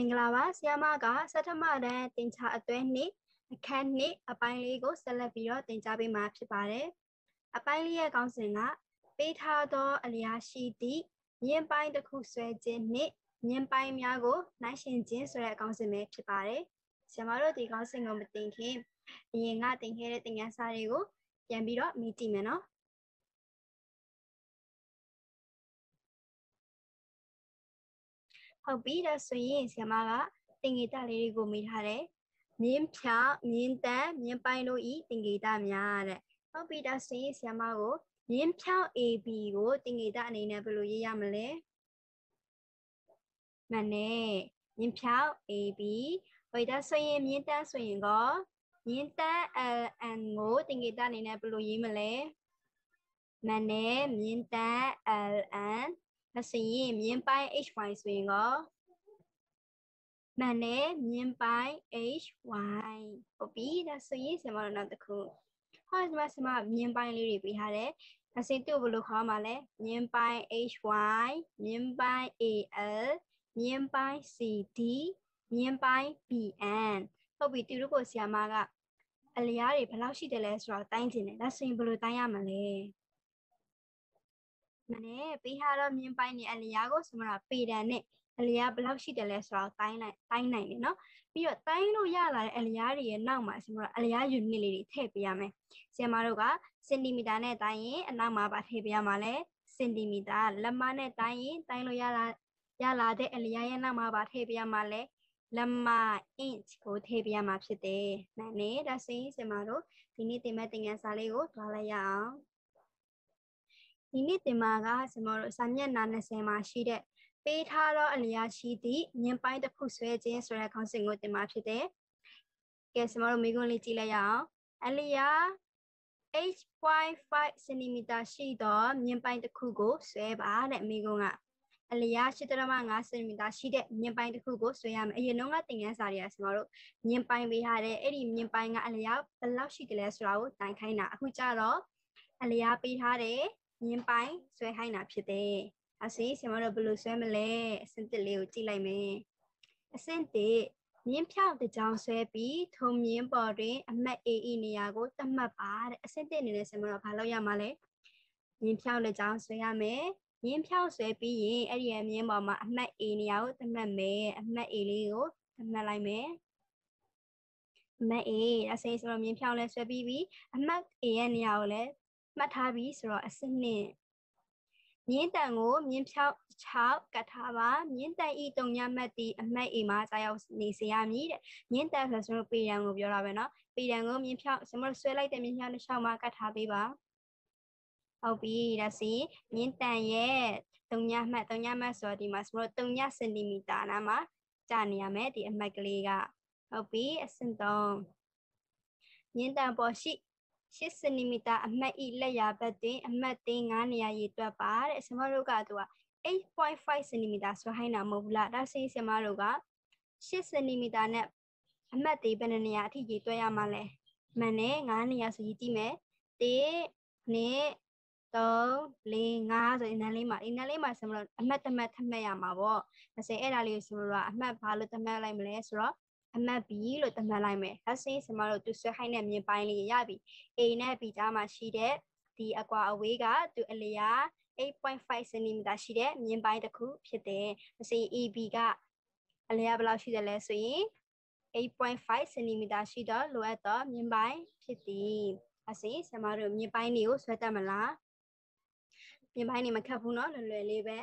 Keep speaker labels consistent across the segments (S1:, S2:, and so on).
S1: မင်္ဂလာပါဆရာမကစထမတန်းတင် जा အတွဲနှစ်အခန်းနှစ်အပိုင်းလေးကိုဆက်လက်ပြီးတော့တင် जा ပေးမှာဖြစ်ပါတယ်အပိုင်းလေးရဲ့ခေါင်းစဉ်ကပေးထားသောအလျားရှိသည့်မြင်းပိုင်းတစ်ခုဆွဲခြင်းနှင့်မြင်းပိုင်းများကို နိုင်ရှင်ခြင်းဆိုတဲ့အခေါင်းစဉ်ပဲဖြစ်ပါတယ်ဆရာမတို့ဒီခေါင်းစဉ်ကိုမတင်ခင်အရင်ကတင်ခဲ့တဲ့သင်ခန်းစာတွေကိုပြန်ပြီးတော့မိတိမယ်နော်ဟုတ်ပြီဒါဆိုရင်ဆရာမကသင်္ကေတလေးတွေကိုမိထားတယ်မြင်းဖြာမြင်းတန်းမြင်းပိုင်းတို့ဤသင်္ကေတများတဲ့ဟုတ်ပြီဒါဆိုရင်ဆရာမကို မြင်းဖြောင်း AB ကိုသင်္ကေတအနေနဲ့ဘယ်လိုရေးရမလဲမနဲ့မြင်းဖြောင်း AB ဟိုဒါဆိုရင် မြင်းတန်းဆိုရင်ကောမြင်းတန်း LN ကိုသင်္ကေတအနေနဲ့ဘယ်လိုရေးမလဲမနဲ့မြင်းတန်း LN မစရင်မြင်းပိုင်း hy ဆိုရင်ကောမှန်တယ်မြင်းပိုင်း hy ဟုတ်ပြီဒါဆိုရင်ဆရာမတို့နောက်တစ်ခုဟောဒီမှာဆရာမမြင်းပိုင်းလေးတွေပေးထားတယ်အစင်တူဘယ်လိုခေါ်မှာလဲမြင်းပိုင်း hy မြင်းပိုင်း al မြင်းပိုင်း cd မြင်းပိုင်း bn ဟုတ်ပြီသူတို့ကိုဆရာမကအလျားတွေဘယ်လောက်ရှိတယ်လဲဆိုတော့တိုင်းကျင်တယ်ဒါဆိုရင်ဘယ်လိုတိုင်းရမလဲမနဲ့ပေးဟာတော့မြင်းပိုင်းနေအလျားကိုဆိုမှပေတံနဲ့အလျားဘယ်လောက်ရှိတယ်လဲဆိုတော့တိုင်းလိုက်တိုင်းနိုင်တယ်နော်ပြီးတော့တိုင်းလို့ရလာတဲ့အလျားတွေရဲ့နောက်မှာဆိုမှအလျား unit လေးတွေထည့်ပေးရမယ်ဆရာမတို့ကစင်တီမီတာနဲ့တိုင်းရင်အနောက်မှာပါထည့်ပေးရမှာလဲစင်တီမီတာလက်မနဲ့တိုင်းရင်တိုင်းလို့ရလာရလာတဲ့အလျားရဲ့နောက်မှာပါထည့်ပေးရမှာလဲလက်မ inch ကိုထည့်ပေးရမှာဖြစ်တယ်။နာနဲ့ဒါဆိုရင်ဆရာမတို့ဒီနေ့သင်မဲ့သင်ခန်းစာလေးကိုတွားလိုက်ရအောင်။ဒီနေ့တင်မာကကျွန်တော်တို့စာမျက်နှာ20မှာရှိတဲ့ပေးထားသောအလျာရှိသည့်မြင်ပိုင်းတစ်ခုဆွဲခြင်းဆိုတဲ့ခေါင်းစဉ်ကိုတင်မာဖြစ်တယ်။ကဲကျွန်တော်တို့မိကွန်းလေးကြည့်လိုက်ရအောင်။အလျာ h.5 cm ရှိသောမြင်ပိုင်းတစ်ခုကိုဆွဲပါတဲ့မိကွန်းကအလျာ7.5 cm ရှိတဲ့မြင်ပိုင်းတစ်ခုကိုဆွဲရမယ်။အရင်တော့ကသင်ခန်းစာတွေကကျွန်တော်တို့မြင်ပိုင်းပေးထားတဲ့အဲ့ဒီမြင်ပိုင်းကအလျာဘယ်လောက်ရှိတယ်လဲဆိုတာကိုတိုင်ခိုင်းတာ။အခုကျတော့အလျာပေးထားတဲ့ညင်ပိုင်းဆွဲဟိုင်းတာဖြစ်တယ်။ဒါဆိုရင်ဆရာမတို့ဘယ်လိုဆွဲမလဲ။အဆင့်တစ်လေးကိုကြည့်လိုက်မယ်။အဆင့်တစ်မြင်းဖြောက်တစ်ကြောင်ဆွဲပြီးထုံမြင်းပေါ်တွင် အမတ်အေးဤနေရာကိုသတ်မှတ်ပါတဲ့အဆင့်တစ်အနေနဲ့ဆရာမတို့ဘာလုပ်ရမှာလဲ။မြင်းဖြောက်တစ်ကြောင်ဆွဲရမယ်။မြင်းဖြောက်ဆွဲပြီးရင်အဲ့ဒီအမြင်းပေါ်မှာအမတ်အေးနေရာကိုသတ်မှတ်မယ်။အမတ်အေးလေးကိုသတ်မှတ်လိုက်မယ်။အမတ် A ဒါဆိုရင်ကျွန်တော်မြင်ဖြောင်းလဲဆွဲပြီးပြီအမတ် A ရဲ့နေရာကိုလည်းမှတ်ထားပြီဆိုတော့အစစ်နှစ်မြင်းတန်ကိုမြင်းဖြောက်ခြောက်ကတ်ထားပါမြင်းတန်ဤတုံညမတ်တီအမတ်အိမ်မှာစာရောက်နေစေရမည်တဲ့မြင်းတန်ဆိုတော့ပေတံကိုပြောတာပဲเนาะပေတံကိုမြင်းဖြောက်ကျွန်တော်ဆွဲလိုက်တဲ့မြင်းဖြောက်တစ်ချောင်းမှာကတ်ထားပေးပါဟုတ်ပြီဒါစီမြင်းတန်ရဲ့တုံညမတ်တုံညမတ်ဆိုတော့ဒီမှာကျွန်တော်တုံညစင်တီမီတာနာမှာကြာနေရမယ်ဒီအမတ်ကလေးကဟုတ်ပြီအဆင့်3မြင်းတန်ပေါ်ရှိ10စင်တီမီတာအမှတ်ဤလက်ရာဘက်တွင် အမှတ်သိန်း9နေရာရေတွက်ပါတဲ့ဆမတို့ကသူက8.5စင်တီမီတာဆိုဟိုင်းတာမဟုတ်ဘူးလားဒါဆိုရင်ဆမတို့က10စင်တီမီတာနဲ့အမှတ်သိဘယ်နေရာအထိရေတွက်ရမှာလဲမှန်တယ်9နေရာဆိုရေးကြည့်မယ်1နဲ့3 4 5ဆိုရင်နန်းလေးမှာဒီနန်းလေးမှာဆမတို့အမှတ်တမတ်ထမှတ်ရမှာပေါ့ဒါဆိုရင်အဲ့ဒါလေးကိုဆမတို့ကအမှတ်ဘာလို့တမတ်လိုက်မလဲဆိုတော့အမှတ် B လို့သတ်မှတ်လိုက်မယ်။ Let's say ကျမတို့သူဆွဲဟိုင်းတဲ့မြင်ပိုင်းလေးရပြီ။ A နဲ့ B ကြားမှာရှိတဲ့ဒီအကွာအဝေးကသူအလျား8.5 cm ရှိတဲ့မြင်ပိုင်းတစ်ခု ဖြစ်တယ်။အစီ AB ကအလျားဘယ်လောက်ရှိတယ်လဲဆိုရင်8.5 cm ရှိတော့လိုအပ်တော့မြင်ပိုင်းဖြစ်သည်။အစီကျမတို့မြင်ပိုင်းတွေကိုဆွဲတတ်မလား။မြင်ပိုင်းနေမခက်ဘူးเนาะလွယ်လွယ်လေးပဲ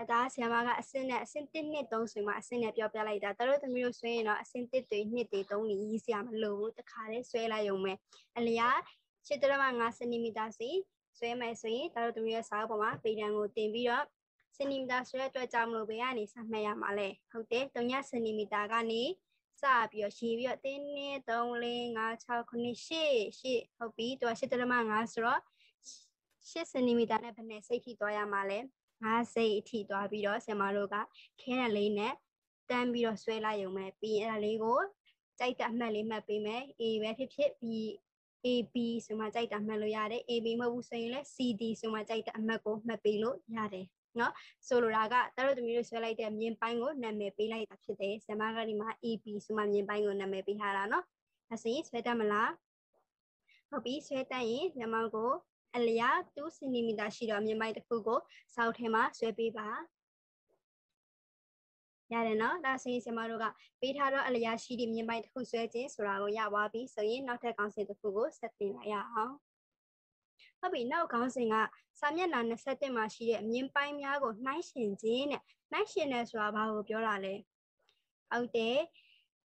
S1: အဲဒါဆရာမကအဆင့်နဲ့အဆင့်1နှစ်3ဆိုမှအဆင့်နဲ့ပြောပြလိုက်တာတတို့သမီးတို့ဆွေးရင်တော့အဆင့်1တွေ2တွေ3တွေရေးဆရာမလို့ဘူးတခါတည်းဆွဲလိုက်ရုံပဲအလျား7.5စင်တီမီတာစီဆွဲမယ်ဆိုရင်တတို့သမီးရဲ့စာအုပ်ပေါ်မှာပေတံကိုတင်ပြီးတော့စင်တီမီတာဆွဲတဲ့အတွက်ကြောင့်မလို့ဘယ်ကနေစမှတ်ရမှာလဲဟုတ်တယ်3စင်တီမီတာကနေစပြီးတော့ရေးပြီးတော့1 2 3 4 5 6 9 10 10ဟုတ်ပြီသူက7.5ဆိုတော့8စင်တီမီတာနဲ့ဘယ်နဲ့စိတ်ထိသွားရမှာလဲငါးစိတ်အထိသွားပြီးတော့ဆရာမတို့ကခဲတဲ့လေးနဲ့တန်းပြီးတော့ဆွဲလိုက်ရုံပဲပြီးအဲ့ဒါလေးကိုကြိုက်တာမှတ်လေးမှတ်ပေးမယ် A ပဲဖြစ်ဖြစ် B AB ဆိုမှကြိုက်တာမှတ်လို့ရတယ် AB မဟုတ်ဘူးဆိုရင်လည်း CD ဆိုမှကြိုက်တာအမှတ်ကိုမှတ်ပေးလို့ရတယ်နော်ဆိုလိုတာကတရုတ်သမီးတို့ဆွဲလိုက်တဲ့မြင်ပိုင်းကိုနာမည်ပေးလိုက်တာဖြစ်တယ်ဆရာမကဒီမှာ AB ဆိုမှမြင်ပိုင်းကိုနာမည်ပေးထားတာနော်ဒါဆိုရင်ဆွဲတတ်မလားဟုတ်ပြီဆွဲတတ်ရင်ဆရာမကိုအလျား2စင်တီမီတာရှိသောမြင်မိုက်တစ်ခုကိုစောက်ထဲမှာဆွဲပေးပါရတယ်နော်ဒါဆိုရင်ဆရာမတို့ကပေးထားတော့အလျားရှိသည့်မြင်ပိုင်တစ်ခုဆွဲခြင်းဆိုတာကိုရပါပြီဆိုရင်နောက်ထပ်ကောင်းစဉ်တစ်ခုကိုဆက်တင်လိုက်ရအောင်ဟုတ်ပြီနောက်ခေါင်းစဉ်ကစာမျက်နှာ27မှာရှိတဲ့အမြင်ပိုင်းများကိုနှိုင်းရှင်ခြင်းနဲ့နှိုင်းရှင်တယ်ဆိုတာဘာကိုပြောတာလဲဟုတ်တယ်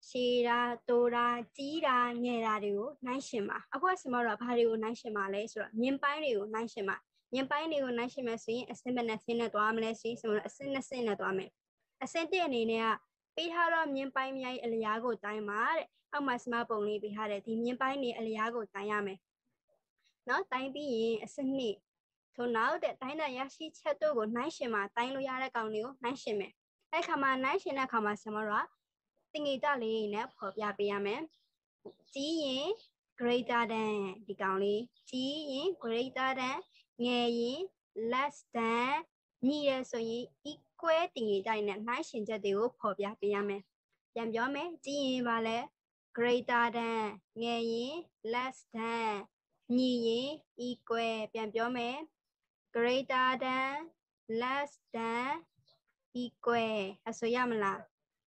S1: ရှည်တာတိုးတာကြီးတာငယ်တာတွေကိုနိုင်ရှင်ပါအခုဆင်မတို့ကဘာတွေကိုနိုင်ရှင်ပါလဲဆိုတော့မြင်ပိုင်းတွေကိုနိုင်ရှင်ပါမြင်ပိုင်းတွေကိုနိုင်ရှင်မယ်ဆိုရင်အစင်ဘယ်နှစ်ဆင်းနဲ့သွားမလဲဆိုရင်ဆင်မတို့အစင်နှစ်ဆင်းနဲ့သွားမယ်အစင်တစ်အနေနဲ့ကပေးထားတော့မြင်ပိုင်းမြိုင်အလျားကိုတိုင်းပါတဲ့အောက်မှာစမပုံလေးပေးထားတဲ့ဒီမြင်ပိုင်းနေအလျားကိုတိုင်းရမယ်နော်တိုင်းပြီးရင်အစင်နှစ်ထို့နောက်တဲ့တိုင်းတဲ့ရရှိချက်တို့ကိုနိုင်ရှင်မှာတိုင်းလို့ရတဲ့ကောင်တွေကိုနိုင်ရှင်မယ်အဲ့ခါမှာနိုင်ရှင်တဲ့ခါမှာဆင်မတို့ကသင်္ကေတလေးနဲ့ဖော်ပြပေးရမယ်ကြီးရင် greater than ဒီကောင်လေးကြီးရင် greater than ငယ်ရင် less than ညီရဆိုရင် equal တင်ရတိုင်းနဲ့နှိုင်းယှဉ်ချက်တွေကိုဖော်ပြပေးရမယ်ပြန်ပြောမယ်ကြီးရင်ပါလဲ greater than ငယ်ရင် less than ညီရင် equal ပြန်ပြောမယ် greater than less than equal အဆိုရမလား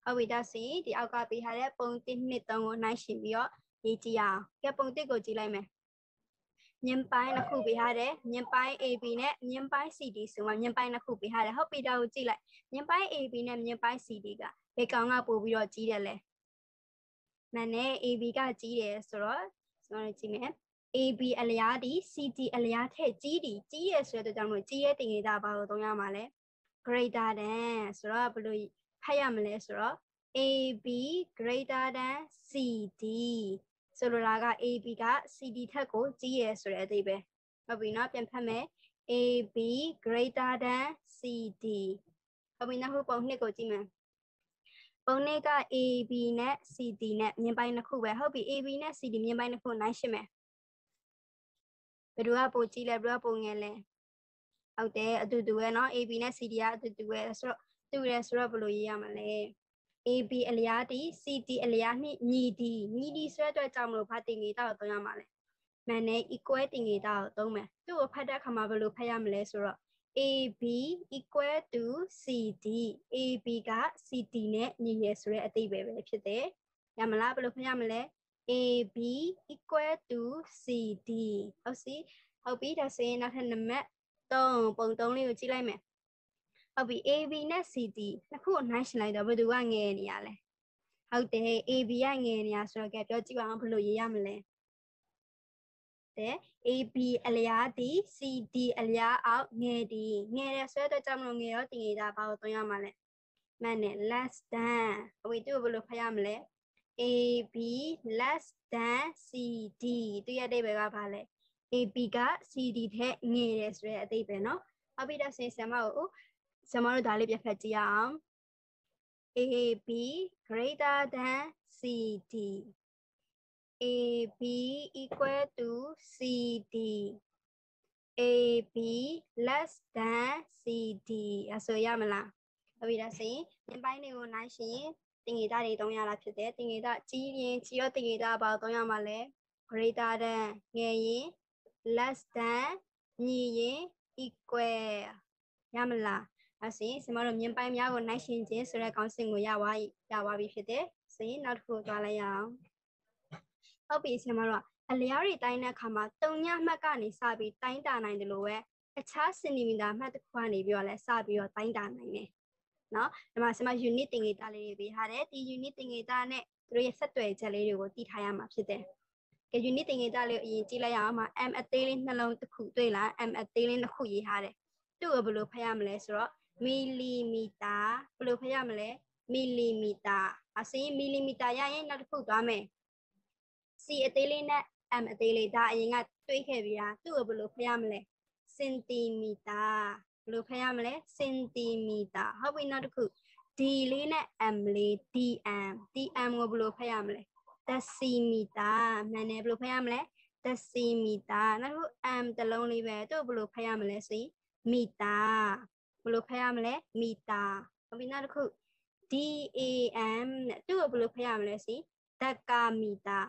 S1: ဟုတ်ပြီဒါဆိုရင်ဒီအောက်ကပေးထားတဲ့ပုံတစ်နှစ်သုံးကိုနှိုင်းယှဉ်ပြီးတော့ရေးကြည့်ရအောင်ကဲပုံတစ်ကိုကြည့်လိုက်မယ်ညင်ပိုင်းတစ်ခုပေးထားတယ်ညင်ပိုင်း AB နဲ့ညင်ပိုင်း CD ဆိုမှညင်ပိုင်းတစ်ခုပေးထားတယ်ဟုတ်ပြီဒါကိုကြည့်လိုက်ညင်ပိုင်း AB နဲ့ညင်ပိုင်း CD ကဘယ်ကောင်ကပို့ပြီးတော့ကြီးတယ်လဲမနဲ့ AB ကကြီးတယ်ဆိုတော့ကျွန်တော်ကြည့်မယ် AB အလျားဒီ CD အလျားထက်ကြီးဒီကြီးရဆိုတဲ့အတွက်ကြောင့်မို့ကြီးရဲ့တင်ရတာဘာလို့သုံးရမှာလဲ greater than ဆိုတော့ဘယ်လိုဖတ်ရမလဲဆိုတော့ AB greater than CD ဆိုလိုတာက AB က CD ထက်ကိုကြီးရယ်ဆိုတဲ့အသေးပဲဟုတ်ပြီနော်ပြန်ဖတ်မယ် AB greater than CD ဟုတ်ပြီနောက်ခုပုံနှစ်ကိုကြည့်မယ်ပုံနှစ်က AB နဲ့ CD နဲ့မြင်ပိုင်းတစ်ခုပဲဟုတ်ပြီ AB နဲ့ CD မြင်ပိုင်းတစ်ခုနိုင်ရှင်းမယ်ဘယ်သူကပိုကြီးလဲဘယ်သူကပိုငယ်လဲဟုတ်တယ်အတူတူပဲเนาะ AB နဲ့ CD ကအတူတူပဲဆိုတော့တူတယ်ဆိုတော့ဘယ်လိုရေးရမလဲ AB အလျားတီ CD အလျားနှင့်ညီဒီညီဒီဆိုတဲ့အတွက်ကြောင့်မလို့ဘာတင်ငေတာကိုသုံးရမှာလဲမန်နဲ့ equal တင်ငေတာကိုသုံးမယ်သူ့ကိုဖတ်တဲ့အခါမှာဘယ်လိုဖတ်ရမလဲဆိုတော့ AB equal to CD AB က CD နဲ့ညီရယ်ဆိုတဲ့အတိပဲပဲဖြစ်တယ်။ရမလားဘယ်လိုဖတ်ရမလဲ AB equal to CD ဟုတ်စီဟုတ်ပြီဒါဆိုရင်နောက်ထပ်နံပါတ်3ပုံ3လေးကိုကြည့်လိုက်မယ်ဟုတ်ပြီ AB နဲ့ CD နှစ်ခုအနိုင်ရှင်လိုက်တော့ဘယ်သူကငယ်နေရလဲဟုတ်တယ် AB ကငယ်နေရဆိုတော့ကဲပြောကြည့်ပါအောင်ဘယ်လိုရေးရမလဲတဲ့ AB အလျားဒီ CD အလျားအောက်ငယ်ဒီငယ်တယ်ဆိုတော့ကြောင့်မလို့ငယ်ရောတင်ရတာဘာကိုသွင်းရမှာလဲမှန်တယ် less than အဝေးသူ့ဘယ်လိုဖတ်ရမလဲ AB less than CD သူရဲ့အဓိပ္ပာယ်ကဘာလဲ AB က CD ထက်ငယ်တယ်ဆိုတဲ့အဓိပ္ပာယ်နော်။နောက်ပြီးတော့ဆင်ဆံမကိုကျွန်တော်တို့ဒါလေးပြန်ဖတ်ကြည့်အောင် AB greater than CD AB equal to CD AB less than CD အဆိုရမလားဟုတ်ပြီဒါဆိုရင်မြင်ပိုင်းတွေကိုနိုင်ရှင်တင်ငေတာတွေသုံးရတာဖြစ်တယ်တင်ငေတာကြီးရင်ကြီးရောတင်ငေတာဘာသုံးရမှာလဲ greater than ငယ်ရင် less than ညီရင် equal ရမလား။အဲဆိုရင်ကျမတို့မြင်ပိုင်းများကိုနိုင်ရှင်ခြင်းဆိုတဲ့ကောင်းစဉ်ကိုရပါရပါပြီဖြစ်တယ်။ဆိုရင်နောက်တစ်ခုသွားလိုက်ရအောင်။ဟုတ်ပြီကျမတို့ကအလျားတွေတိုင်းတဲ့အခါမှာတုံညမှတ်ကနေစပြီးတိုင်းတာနိုင်တယ်လို့ပဲအခြားစင်တီမီတာမှတ်တစ်ခုကနေပြီးတော့လဲစပြီးတော့တိုင်းတာနိုင်တယ်။နော်ဒီမှာကျမ unit တင်ဂေတာလေးတွေပေးထားတယ်။ဒီ unit တင်ဂေတာနဲ့သူတို့ရဲ့ဆက်သွယ်ချက်လေးတွေကိုတည်ထားရမှာဖြစ်တယ်။ကယူနစ်တင်ငေးသားလေးကိုအရင်ကြည့်လိုက်ရအောင်မှာ M အသေးလေးနှလုံးတစ်ခုတွေ့လား M အသေးလေးတစ်ခုရေးထားတယ်သူ့ကိုဘယ်လိုဖတ်ရမလဲဆိုတော့မီလီမီတာဘယ်လိုဖတ်ရမလဲမီလီမီတာအစင်းမီလီမီတာရရင်နောက်တစ်ခုသွားမယ် C အသေးလေးနဲ့ M အသေးလေးဒါအရင်ကတွေးခဲ့ပြီးတာသူ့ကိုဘယ်လိုဖတ်ရမလဲစင်တီမီတာဘယ်လိုဖတ်ရမလဲစင်တီမီတာဟုတ်ပြီနောက်တစ်ခု D လေးနဲ့ M လေး DM DM ကိုဘယ်လိုဖတ်ရမလဲဒစီမီတာမှန်တယ်ဘယ်လိုဖတ်ရမလဲဒစီမီတာနောက်တစ်ခု M တစ်လုံးလေးပဲသူ့ကိုဘယ်လိုဖတ်ရမလဲဆိုရင်မီတာဘယ်လိုဖတ်ရမလဲမီတာနောက်ပြီးနောက်တစ်ခု DAM နဲ့သူ့ကိုဘယ်လိုဖတ်ရမလဲစီဒကမီတာ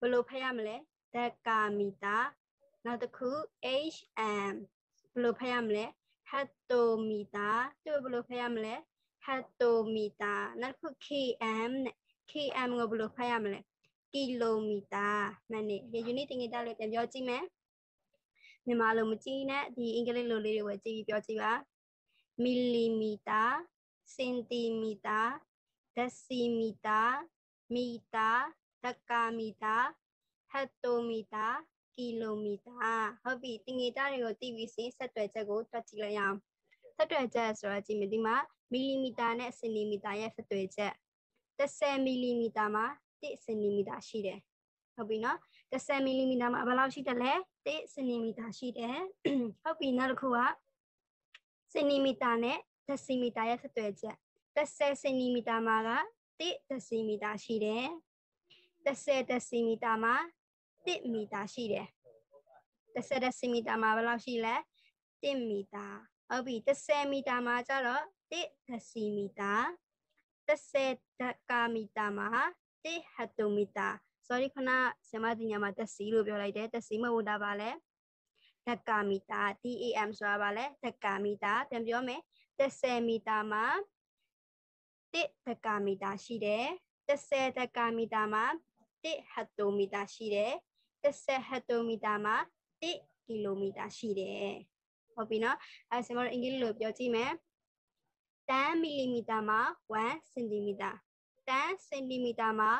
S1: ဘယ်လိုဖတ်ရမလဲဒကမီတာနောက်တစ်ခု HM ဘယ်လိုဖတ်ရမလဲဟက်တိုမီတာသူ့ကိုဘယ်လိုဖတ်ရမလဲဟက်တိုမီတာနောက်တစ်ခု KM နဲ့ KM ကိုဘယ်လိုဖတ်ရမလဲကီလိုမီတာမှန်နေဒီ unit တင်ကြီးတာလေးပြန်ပြောကြည့်မယ်မြန်မာလိုမကြည့်နဲ့ဒီအင်္ဂလိပ်လိုလေးတွေပဲကြည့်ပြီးပြောကြည့်ပါမီလီမီတာစင်တီမီတာဒစီမီတာမီတာတကာမီတာဟက်တိုမီတာကီလိုမီတာဟုတ်ပြီတင်ငေတာတွေကိုသိပြီးစဉ်ဆက်တွယ်ချက်ကိုတွက်ကြည့်လိုက်အောင်ဆက်တွယ်ချက်ဆိုတော့ကြည့်မယ်ဒီမှာမီလီမီတာနဲ့စင်တီမီတာရဲ့ဆက်တွယ်ချက်30မီလီမီတာမှာ1စင်တီမီတာရှိတယ်ဟုတ်ပြီနော်30မီလီမီတာမှာဘယ်လောက်ရှိတယ်လဲ1စင်တီမီတာရှိတယ်ဟုတ်ပြီနောက်တစ်ခုကစင်တီမီတာနဲ့ဒက်စီမီတာရဲ့ဆက်သွယ်ချက်30စင်တီမီတာမှာက1ဒက်စီမီတာရှိတယ်30ဒက်စီမီတာမှာ1မီတာရှိတယ်30ဒက်စီမီတာမှာဘယ်လောက်ရှိလဲ1မီတာဟုတ်ပြီ30မီတာမှာကျတော့1ဒက်စီမီတာ30ဒကာမီတာမှာ1ဟက်တိုမီတာ sorry ခဏဆရာမတင်ညာမှာတက်စီလို့ပြောလိုက်တယ်တက်စီမဟုတ်တာပါလဲဓက္ကမီတာ DAM ဆိုတာဗာလဲဓက္ကမီတာပြန်ပြောမယ်30မီတာမှာ1ဓက္ကမီတာရှိတယ်30ဓက္ကမီတာမှာ1ဟက်တိုမီတာရှိတယ်30ဟက်တိုမီတာမှာ1ကီလိုမီတာရှိတယ်ဟုတ်ပြီနော်အဲဆင်မတို့အင်္ဂလိပ်လိုပြောကြည့်မယ်10မီလီမီတာမှာ1စင်တီမီတာ10စင်တီမီတာမှာ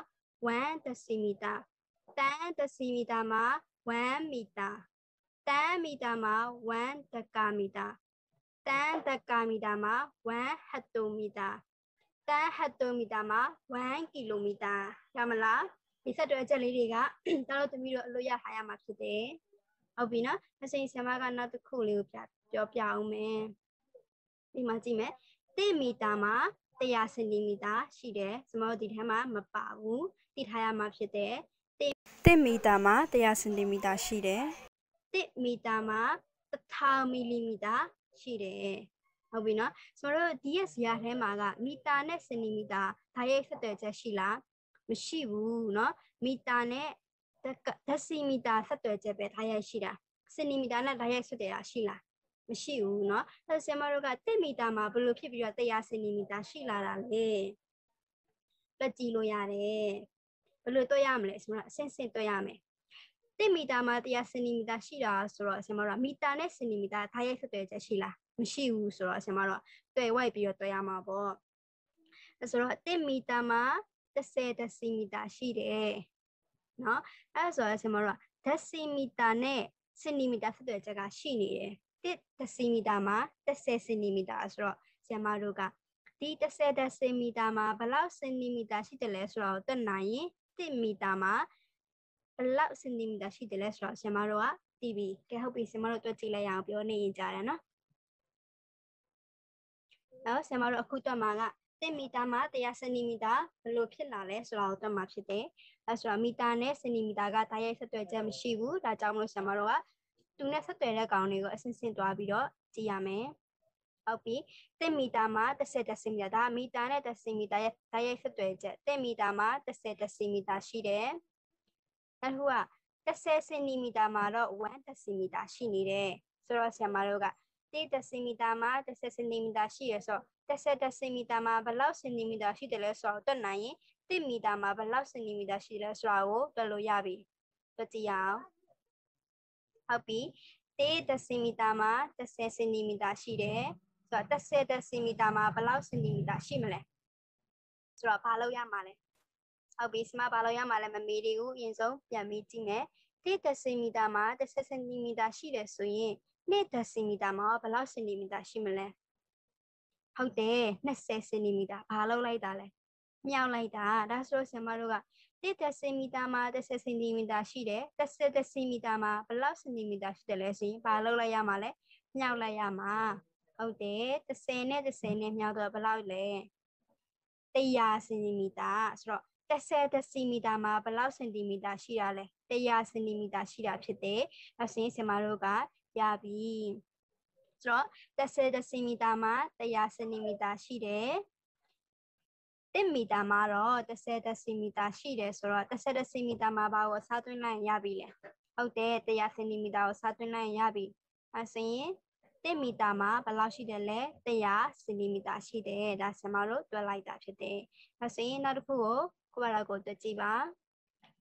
S1: 1ဒစီမီတာ10ဒစီမီတာမှာ1မီတာတန်မီတာမှာ1ဒကာမီတာတန်ဒကာမီတာမှာ1ဟက်တိုမီတာတန်ဟက်တိုမီတာမှာ1ကီလိုမီတာရမလားဒီဆက်တွဲအချက်လေးတွေကတတော်သမီးတို့အလို့ရထားရမှာဖြစ်တယ်ဟုတ်ပြီနော်မစိန်ဆရာမကနောက်တစ်ခုလေးကိုပြောပြအောင်မယ်ဒီမှာကြည့်မယ်1မီတာမှာ100စင်တီမီတာရှိတယ်ကျွန်တော်တို့ဒီထဲမှာမပါဘူးတည်ထားရမှာဖြစ်တယ်1မီတာမှာ100စင်တီမီတာရှိတယ်1မီတာမှာ1000မီလီမီတာရှိတယ်ဟုတ်ပြီနော်ကျမတို့ DS ရထဲမှာက မီတာနဲ့စင်တီမီတာဓာတ်ရိုက်ဆက်သွယ်ချက်ရှိလားမရှိဘူးเนาะမီတာနဲ့ဒက်ဆီမီတာဆက်သွယ်ချက်ပဲဓာတ်ရိုက်ရှိတာစင်တီမီတာနဲ့ဓာတ်ရိုက်ဆက်သွယ်တာရှိလားမရှိဘူးเนาะအဲဆင်မတို့က1မီတာမှာဘယ်လိုဖြစ်ပြီးတော့100စင်တီမီတာရှိလာတာလဲတွက်ကြည့်လို့ရတယ်ဘယ်လိုတွက်ရမလဲဆိုတော့အဆင့်ဆင့်တွက်ရမယ်1မီတာမှာ100စင်တီမီတာရှိတာဆိုတော့အစမတော့မီတာနဲ့စင်တီမီတာဓာတ်ရိုက်ဆက်သွယ်ချက်ရှိလားမရှိဘူးဆိုတော့အစမတော့တွေ့ဝိုက်ပြီးတော့တွေ့ရမှာပေါ့အဲဆိုတော့1မီတာမှာ30ဒစီမီတာရှိတယ်နော်အဲဆိုတော့အစမတော့ဒစီမီတာနဲ့စင်တီမီတာဆက်သွယ်ချက်ကရှိနေတယ်1ဒစီမီတာမှာ30စင်တီမီတာဆိုတော့ဆရာမတို့ကဒီ30ဒက်စင်မီတာမှာဘယ်လောက်စင်တီမီတာရှိတယ်လဲဆိုတော့တွက်နိုင်ရင်1မီတာမှာဘလောက်စင်တီမီတာရှိတယ်လဲဆိုတော့ရှင်မတို့ကတီးပြီးကဲဟုတ်ပြီရှင်မတို့တွက်ကြည့်လိုက်ရအောင်ပြောနေရင်ကြားတယ်နော်နော်ဆရာမတို့အခုတွက်မှာက1မီတာမှာ100စင်တီမီတာဘယ်လိုဖြစ်လာလဲဆိုတာကိုတွက်မှာဖြစ်တယ်။အဲဆိုတော့မီတာနဲ့စင်တီမီတာကတိုက်ရိုက်ဆက်သွယ်ချက်မရှိဘူး။ဒါကြောင့်မလို့ဆရာမတို့ကသူနဲ့ဆက်သွယ်တဲ့ကောင်တွေကိုအစင်စင်တွားပြီးတော့ကြည့်ရမယ်။ဟုတ်ပြီ1မီတာမှာ30ဒက်စီမီတာဒါမီတာနဲ့10စင်တီမီတာရဲ့တိုက်ရိုက်ဆက်သွယ်ချက်1မီတာမှာ30ဒက်စီမီတာရှိတယ်နောက်တစ်ခုက10စင်တီမီတာမှာတော့1ဒက်စီမီတာရှိနေတယ်ဆိုတော့ဆရာမတို့က10ဒက်စီမီတာမှာ10စင်တီမီတာရှိရဆိုတော့10ဒက်စီမီတာမှာဘယ်လောက်စင်တီမီတာရှိတယ်လဲဆိုတော့တွက်နိုင်ရင်1မီတာမှာဘယ်လောက်စင်တီမီတာရှိလဲဆိုတာကိုတွက်လို့ရပြီတွက်ကြည့်ရအောင်ဟုတ်ပြီ10ဒက်စီမီတာမှာ10စင်တီမီတာရှိတယ်ဆိုတော့10ဒက်စီမီတာမှာဘယ်လောက်စင်တီမီတာရှိမလဲဆိုတော့ဘာလို့ရမှာလဲဟုတ်ပြီစမဘာလို့ရမှာလဲမမေးသေးဘူးအရင်ဆုံးပြန်ပြီးကြည့်မယ်1ဒစီမီတာမှာ10စင်တီမီတာရှိတယ်ဆိုရင်1ဒစီမီတာမှာဘယ်လောက်စင်တီမီတာရှိမလဲဟုတ်တယ်20စင်တီမီတာဘာလောက်လိုက်တာလဲမြောက်လိုက်တာဒါဆိုတော့ဆရာမတို့က1ဒစီမီတာမှာ10စင်တီမီတာရှိတယ်10ဒစီမီတာမှာဘယ်လောက်စင်တီမီတာရှိတယ်လဲဆိုရင်ဘာလောက်လိုက်ရမှာလဲမြောက်လိုက်ရမှာဟုတ်တယ်10နဲ့10နဲ့မြောက်တော့ဘယ်လောက်လဲ100စင်တီမီတာဆိုတော့30ဒစီမီတာမှာဘယ်လောက်စင်တီမီတာရှိတာလဲ100စင်တီမီတာရှိတာဖြစ်တယ်။အစင်းဆင်မတို့ကရပြီ။ဆိုတော့30ဒစီမီတာမှာ100စင်တီမီတာရှိတယ်။1မီတာမှာတော့30ဒစီမီတာရှိတယ်ဆိုတော့30ဒစီမီတာမှာဘာကိုအစားသွင်းလိုက်ရပြီလဲဟုတ်တယ်100စင်တီမီတာကိုအစားသွင်းလိုက်ရပြီအဲဆိုရင်1မီတာမှာဘယ်လောက်ရှိတယ်လဲ100စင်တီမီတာရှိတယ်ဒါဆင်မတို့တွက်လိုက်တာဖြစ်တယ်အဲဆိုရင်နောက်တစ်ခုကိုကိုယ့်ဘာသာကိုတွေ့ကြည့်ပါ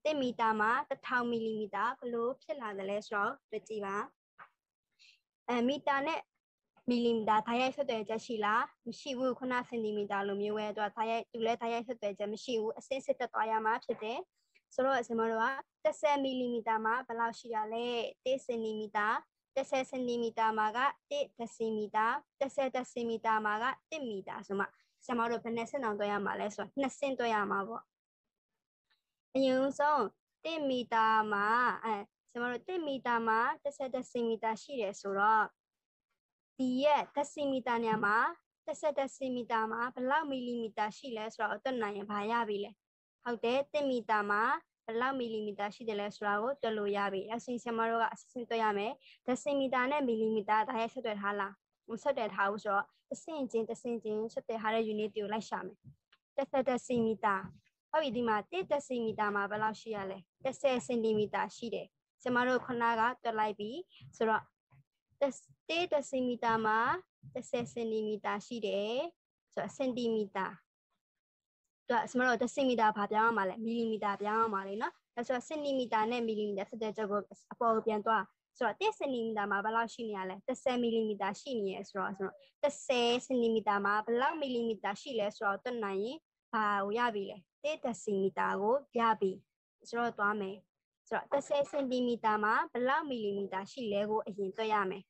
S1: တစ်မီတာမှာ1000မီလီမီတာဘလို့ဖြစ်လာတယ်လဲဆိုတော့တွေ့ကြည့်ပါအဲမီတာနဲ့မီလီမီတာဓာတ်ရိုက်ဆက်သွယ်ချက်ရှိလားမရှိဘူးခုနစင်တီမီတာလိုမျိုးပဲသူကဓာတ်ရိုက်သူလည်းဓာတ်ရိုက်ဆက်သွယ်ချက်မရှိဘူးအစစ်စစ်တက်သွားရမှာဖြစ်တယ်ဆိုတော့ကျွန်တော်တို့က30မီလီမီတာမှာဘယ်လောက်ရှိရလဲ10စင်တီမီတာ30စင်တီမီတာမှာက1ဒစီမီတာ30ဒစီမီတာမှာက1မီတာဆိုမှကျွန်တော်တို့ဘယ်နှစ်စင်အောင်တွဲရမှာလဲဆိုတော့2စင်တွဲရမှာပေါ့အရင်ဆုံး1မီတာမှာအဲကျွန်တော်တို့1မီတာမှာ10ဒစီမီတာရှိတယ်ဆိုတော့ဒီရဲ့ဒစီမီတာနေရာမှာ10ဒစီမီတာမှာဘယ်လောက်မီလီမီတာရှိလဲဆိုတော့အသက်နိုင်ရင်ဘာရပြီလဲဟုတ်တယ်1မီတာမှာဘယ်လောက်မီလီမီတာရှိတယ်လဲဆိုတာကိုတွက်လို့ရပြီအစီအစဉ်မတို့ကအစီအစဉ်တွက်ရမယ်ဒစီမီတာနဲ့မီလီမီတာဒါရဲ့ဆက်တွက်ထားလားမဆက်တွက်ထားဘူးဆိုတော့အဆင့်ချင်းတဆင့်ချင်းဆက်တွက်ထားတဲ့ unit တွေကိုလိုက်ရှာမယ်10ဒစီမီတာဟုတ်ပြီဒီမှာ1ဒက်စီမီတာမှာဘယ်လောက်ရှိရလဲ30စင်တီမီတာရှိတယ်ကျမတို့ခုနကတွက်လိုက်ပြီဆိုတော့1ဒက်စီမီတာမှာ30စင်တီမီတာရှိတယ်ဆိုတော့စင်တီမီတာတွက်ကျမတို့ဒက်စီမီတာဘာပြောင်းရမှာလဲမီလီမီတာပြောင်းရမှာလေနော်ဒါဆိုတော့စင်တီမီတာနဲ့မီလီမီတာဆက်တဲ့ချက်ကိုအပေါ်ကိုပြန်သွားဆိုတော့10စင်တီမီတာမှာဘယ်လောက်ရှိနေရလဲ30မီလီမီတာရှိနေရဆိုတော့ဆိုတော့30စင်တီမီတာမှာဘယ်လောက်မီလီမီတာရှိလဲဆိုတော့တွက်နိုင်ရင်ဘာကိုရပြီလဲတေဒစီမီတာကိုရပြီဆိုတော့သွားမယ်ဆိုတော့30စင်တီမီတာမှာဘလောက်မီလီမီတာရှိလဲကိုအရင်တွက်ရမယ်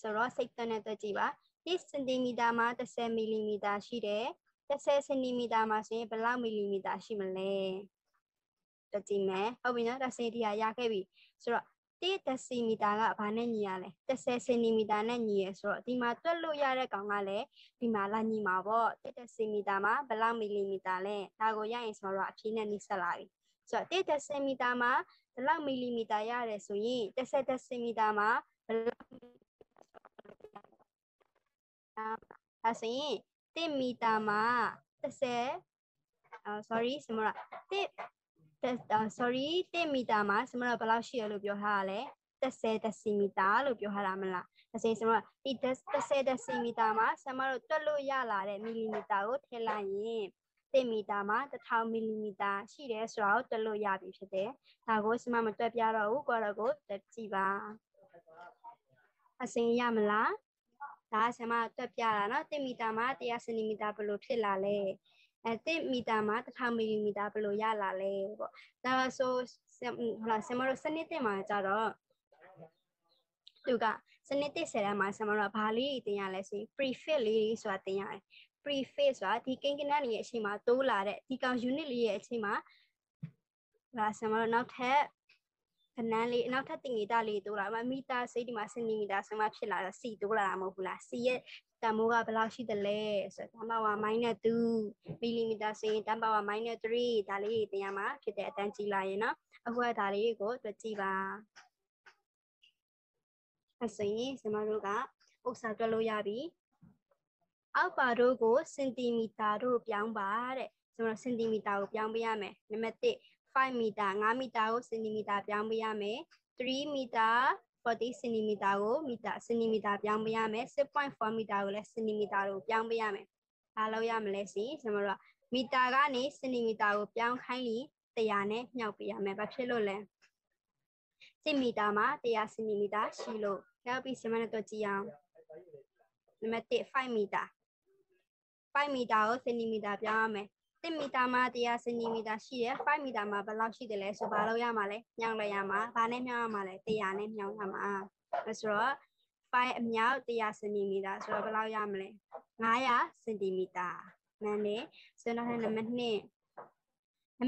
S1: ဆိုတော့စိတ်သွင်းတဲ့တွက်ကြည့်ပါ10စင်တီမီတာမှာ30မီလီမီတာရှိတယ်30စင်တီမီတာမှာဆိုရင်ဘလောက်မီလီမီတာရှိမလဲတွက်ကြည့်မယ်ဟုတ်ပြီနော်ဒါစင်တီယာရခဲ့ပြီဆိုတော့1ဒက်စီမီတာကဘာနဲ့ညီရလဲ30စင်တီမီတာနဲ့ညီရဆိုတော့ဒီမှာတွက်လို့ရတဲ့ကောင်ကလည်းဒီမှာလာညီမှာပေါ့1ဒက်စီမီတာမှာဘယ်လောက်မီလီမီတာလဲဒါကိုရရင်ဆိုတော့အဖြေနဲ့နှိစက်လာပြီဆိုတော့1ဒက်စီမီတာမှာဘယ်လောက်မီလီမီတာရတယ်ဆိုရင်30ဒက်စီမီတာမှာဘယ်လောက်အဲဆိုရင်1မီတာမှာ30 sorry စမလား1 sorry 1မီတာမှာစမတော့ဘယ်လောက်ရှိရလို့ပြောထားရလဲ30ဒစီမီတာလို့ပြောထားတာမလားဒါဆိုရင်စမတော့ဒီ30ဒစီမီတာမှာစမတော့တွက်လို့ရလာတဲ့မီလီမီတာကိုထည့်လိုက်ရင်1မီတာမှာ1000မီလီမီတာရှိတယ်ဆိုတာကိုတွက်လို့ရပြီဖြစ်တယ်ဒါကိုစမမတွက်ပြတော့ဘူးကိုရတော့ကိုတွက်ကြည့်ပါအစင်ရမလားဒါဆမတွက်ပြတာเนาะ1မီတာမှာ100စင်တီမီတာဘယ်လိုဖြစ်လာလဲအဲ1မီတာမှာ1000မီလီမီတာဘယ်လိုရလာလဲပေါ့ဒါဆိုဟလာဆင်မတို့စနစ်တင်မှာကြတော့သူကစနစ်တစ်ဆယ်တန်းမှာဆင်မတို့ကဘာလေးတွေတင်ရလဲဆိုရင် prefix လေးတွေဆိုတာတင်ရတယ် prefix ဆိုတာဒီကိန်းကဏ္ဍနေရဲ့အချိန်မှာတိုးလာတဲ့ဒီကောင် unit လေးရဲ့အချိန်မှာဒါဆင်မတို့နောက်ထပ်ခဏန်းလေးနောက်ထပ်တင်ငေတာလေးတိုးလာမမီတာစိတ်ဒီမှာစင်တီမီတာဆိုမှဖြစ်လာတော့စီတိုးလာတာမဟုတ်ဘူးလားစီရဲ့တန်မိုးကဘယ်လောက်ရှိသလဲဆိုတော့ down power -2 millimeter ဆိုရင် down power -3 ဒါလေးတွေတင်ရမှာဖြစ်တဲ့အတန်းကြီးလာရင်နော်အခုကဒါလေးကိုတွေ့ကြည့်ပါအဲဆိုရင်ကျမတို့ကဥစ္စာတွက်လို့ရပြီအောက်ပါတို့ကို စင်တီမီတာတို့ပြောင်းပါတဲ့ကျမတို့စင်တီမီတာကိုပြောင်းပေးရမယ်နံပါတ်1 5မီတာ5မီတာကိုစင်တီမီတာပြောင်းပေးရမယ်3မီတာ40 cm ကိုမီတာ cm ပြောင်းပေးရမယ်6.4 m ကိုလည်း cm ကိုပြောင်းပေးရမယ်။ဘာလို့ရမလဲစီကျွန်တော်တို့ကမီတာကနေ cm ကိုပြောင်းခိုင်းရင်100နဲ့မြှောက်ပေးရမယ်။ဘာဖြစ်လို့လဲ။10မီတာမှာ100 cm ရှိလို့နောက်ပြီးစမနဲ့တော့ကြည့်အောင်။နံပါတ်1 5m 5m ကို cm ပြောင်းရမယ်1မီတာမှ100စင်တီမီတာရှိတယ်5မီတာမှဘယ်လောက်ရှိတယ်လဲဆိုဘာလို့ရမှာလဲညောင်းလိုက်ရမှာဘာနဲ့ညောင်းရမှာလဲ100နဲ့ညောင်းရမှာအဲဆိုတော့5အမြောက်100စင်တီမီတာဆိုတော့ဘယ်လောက်ရမလဲ900စင်တီမီတာမှန်တယ်ဆိုတော့နံပါတ်2နံပါ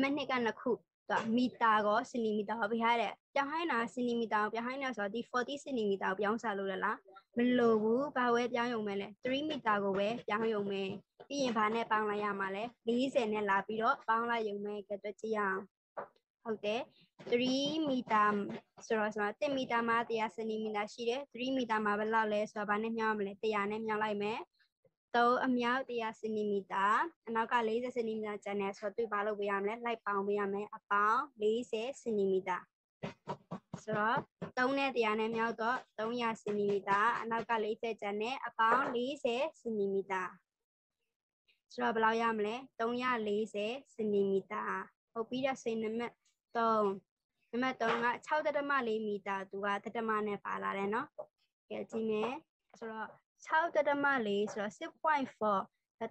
S1: တ်2ကနှစ်ခုကမီတာကိုစင်တီမီတာကိုပြရတဲ့ပြောင်းဟိုင်းတာစင်တီမီတာကိုပြောင်းဟိုင်းတာဆိုတော့ဒီ40စင်တီမီတာကိုပြောင်းစားလို့ရလားမလိုဘူးဘာဝဲပြောင်းရုံပဲလေ3မီတာကိုပဲပြောင်းရုံပဲပြီးရင်ဘာနဲ့ပေါင်းလိုက်ရမှာလဲ40နဲ့လာပြီးတော့ပေါင်းလိုက်ရုံပဲကတွက်ကြည့်ရအောင်ဟုတ်တယ်3မီတာဆိုတော့ဆိုတော့1မီတာမှာ100စင်တီမီတာရှိတယ်3မီတာမှာဘယ်လောက်လဲဆိုတော့ဘာနဲ့မျှောင်းရမလဲ100နဲ့မျှောင်းလိုက်မယ်3အမြောက်100စင်တီမီတာအနောက်က40စင်တီမီတာကျန်နေဆိုတော့သူ့ဘာလို့ပေးရမလဲလိုက်ပေါင်းပေးရမယ်အပေါင်း40စင်တီမီတာဆိုတော့3နဲ့100နဲ့မြောက်တော့300စင်တီမီတာအနောက်က40ကျန်နေအပေါင်း40စင်တီမီတာဆိုတော့ဘယ်လောက်ရမလဲ340စင်တီမီတာဟုတ်ပြီတော့စိန်နံပါတ်3နံပါတ်3က6.4မီတာသူကတတမနဲ့ပါလာတယ်เนาะကြည့်မယ်ဆိုတော့6.4ဆိုတော့6.4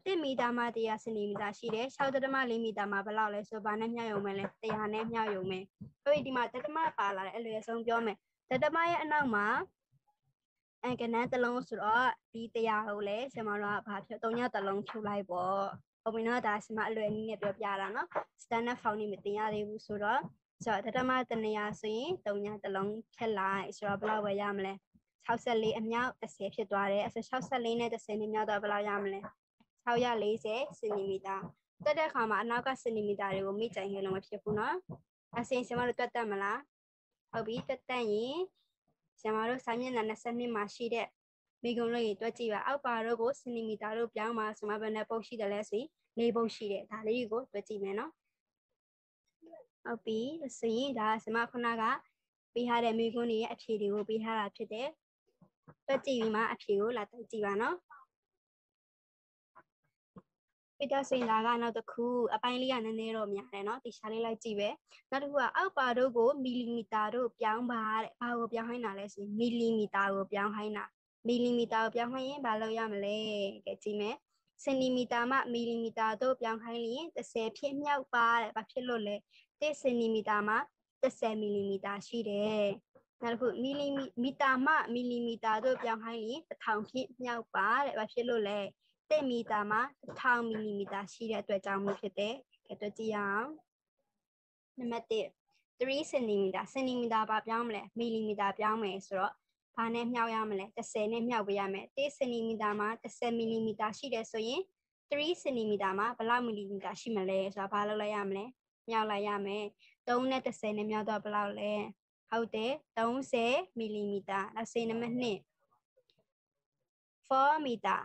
S1: တစ်မီတာမှ100စင်တီမီတာရှိတယ်6.4မီတာမှဘယ်လောက်လဲဆိုတော့ဘာနဲ့မျှယုံမယ်လဲ100နဲ့မျှယုံမယ်အဲ့ဒီဒီမှာတတမပါလာတယ်အလွယ်ဆုံးပြောမယ်တတမရဲ့အနောက်မှာအကနန်းတလုံးဆိုတော့ဒီတရားကိုလည်းကျွန်မတို့ကဘာဖြစ်သုံးညတလုံးဖြူလိုက်ပေါ့ဟုတ်ပြီနော်ဒါကျွန်မအလွယ်နည်းနဲ့ပြောပြတာနော် standard form နေမတင်ရသေးဘူးဆိုတော့ဆိုတော့တတမတနေရာဆိုရင်သုံးညတလုံးဖြက်လိုက်ဆိုတော့ဘယ်လောက်ပဲရမလဲ64အမြောက်30ဖြစ်သွားတယ်အဲ့ဆို64နဲ့30နဲ့မြောက်တော့ဘယ်လောက်ရမလဲ640စင်တီမီတာတက်တဲ့အခါမှာအနောက်ကစင်တီမီတာတွေကိုမိကြိုင်ခဲ့လို့မဖြစ်ဘူးเนาะအစင်ဆရာမတို့တွက်တတ်မလားဟုတ်ပြီတွက်တတ်ရင်ဆရာမတို့စာမျက်နှာ22မှာရှိတဲ့မိကုံလို့ရင်တွက်ကြည့်ပါအောက်ပါတို့ကိုစင်တီမီတာတို့ပြောင်းပါဆရာမဘယ်နဲ့ပုတ်ရှိတယ်လဲဆိုရင်၄ပုတ်ရှိတယ်ဒါလေးကိုတွက်ကြည့်မယ်เนาะဟုတ်ပြီဆိုရင်ဒါဆရာမခုနကပေးထားတဲ့မိကုံတွေရဲ့အဖြေတွေကိုပေးထားတာဖြစ်တယ်တွက်ကြည့်ပြီးမှအဖြေကိုလာတိုက်ကြည့်ပါနော်ပိတစိန်သာကနောက်တစ်ခုအပိုင်းလေးကနည်းနည်းတော့များတယ်เนาะတေချာလေးလိုက်ကြည့်ပဲနောက်တစ်ခုကအောက်ပါတို့ကိုမီလီမီတာတို့ပြောင်းပါတဲ့ဘာကိုပြောင်းဟိုင်းတာလဲဆိုရင် မီလီမီတာကိုပြောင်းဟိုင်းတာမီလီမီတာကိုပြောင်းဟိုင်းရင်ဘာလုပ်ရမလဲကဲကြည့်မယ်စင်တီမီတာမှမီလီမီတာတို့ပြောင်းဟိုင်းလျင်30ဖြစ်မြောက်ပါတဲ့ဘာဖြစ်လို့လဲ1စင်တီမီတာမှ30မီလီမီတာရှိတယ်နောက်တစ်ခုမီလီမီတာမှမီလီမီတာတို့ပြောင်းခိုင်းရင်တစ်ထောင်ဖြင့်မြောက်ပါတဲ့ဘာဖြစ်လို့လဲတစ်မီတာမှာတစ်ထောင်မီလီမီတာရှိတဲ့အတွက်ကြောင့်မျိုးဖြစ်တဲ့ကဲတွက်ကြည့်အောင်နံပါတ်1 3 cm cm ဘာပြောင်းမလဲမီလီမီတာပြောင်းမယ်ဆိုတော့ဘာနဲ့မြောက်ရမလဲ30နဲ့မြောက်ပေးရမယ်1 cm မှာ30 mm ရှိတယ်ဆိုရင်3 cm မှာဘယ်လောက် mm ရှိမလဲဆိုတာဘာလောက်လိုက်ရမလဲမြောက်လိုက်ရမယ်3နဲ့30နဲ့မြောက်တော့ဘယ်လောက်လဲဟုတ်တယ်30မီလီမီတာဒါစေနံပါတ်1 4မီတာ